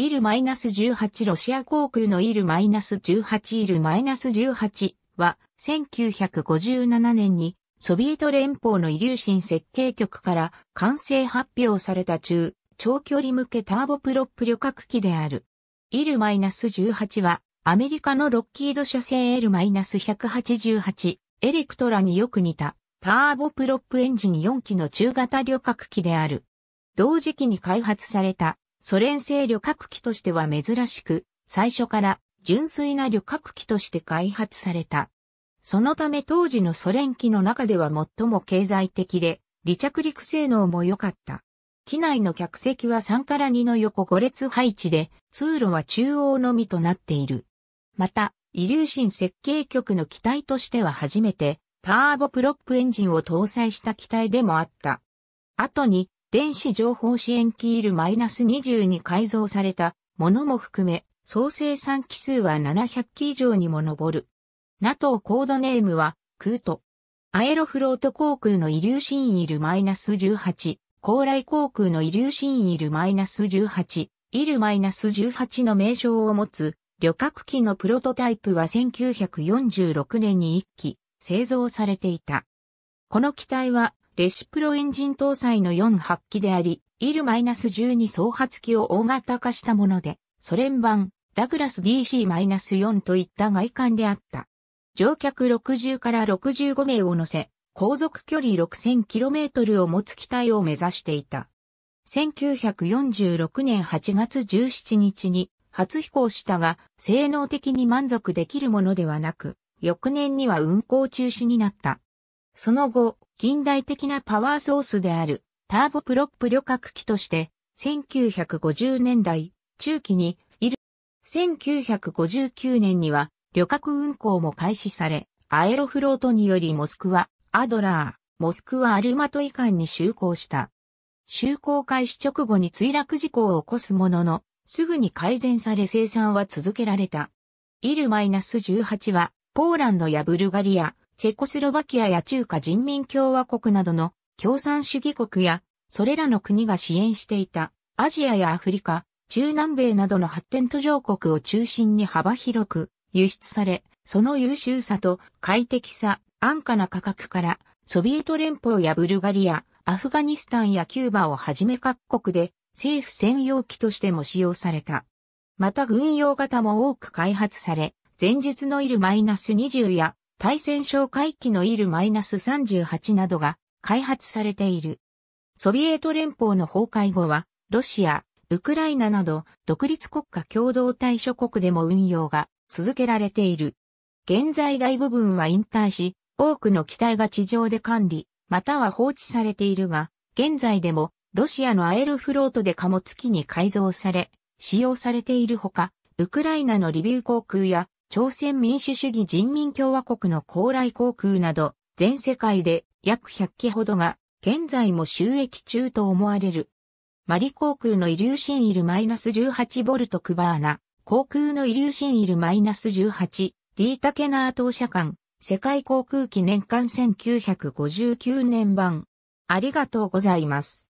イル -18 ロシア航空のイル -18 イル -18 は1957年にソビエト連邦のイリューシン設計局から完成発表された中長距離向けターボプロップ旅客機である。イル -18 はアメリカのロッキード社製 L-188 エレクトラによく似たターボプロップエンジン4機の中型旅客機である。同時期に開発されたソ連製旅客機としては珍しく、最初から純粋な旅客機として開発された。そのため当時のソ連機の中では最も経済的で、離着陸性能も良かった。機内の客席は3から2の横5列配置で、通路は中央のみとなっている。また、イリューシン設計局の機体としては初めて、ターボプロップエンジンを搭載した機体でもあった。後に、電子情報支援キール -20 に改造されたものも含め、総生産機数は700機以上にも上る。NATO コードネームは、クート。アエロフロート航空のイリューシンイル -18、高麗航空のイリューシンイル -18、イル -18 の名称を持つ、旅客機のプロトタイプは1946年に1機製造されていた。この機体はレシプロエンジン搭載の4発機であり、イル -12 総発機を大型化したもので、ソ連版、ダグラス DC-4 といった外観であった。乗客60から65名を乗せ、航続距離 6000km を持つ機体を目指していた。1946年8月17日に初飛行したが、性能的に満足できるものではなく、翌年には運航中止になった。その後、近代的なパワーソースであるターボプロップ旅客機として、1950年代中期にいる。1959年には旅客運行も開始され、アエロフロートによりモスクワ、アドラー、モスクワアルマトイ間に就航した。就航開始直後に墜落事故を起こすものの、すぐに改善され生産は続けられた。イル -18 は、ポーランドやブルガリア、チェコスロバキアや中華人民共和国などの共産主義国や、それらの国が支援していた、アジアやアフリカ、中南米などの発展途上国を中心に幅広く輸出され、その優秀さと快適さ、安価な価格から、ソビエト連邦やブルガリア、アフガニスタンやキューバをはじめ各国で政府専用機としても使用された。また軍用型も多く開発され、前述のいるマイナス20や対戦哨戒機のイル -38 などが開発されている。ソビエト連邦の崩壊後は、ロシア、ウクライナなど独立国家共同体諸国でも運用が続けられている。現在大部分は引退し、多くの機体が地上で管理、または放置されているが、現在でもロシアのアエルフロートで貨物機に改造され、使用されているほか、ウクライナのリビウ航空や朝鮮民主主義人民共和国の高麗航空など、全世界で約100機ほどが、現在も収益中と思われる。マリ航空のイリューシンイル -18 ボルトクバーナ、航空のイリューシンイル -18、D タケナー当社間、世界航空機年間1959年版。ありがとうございます。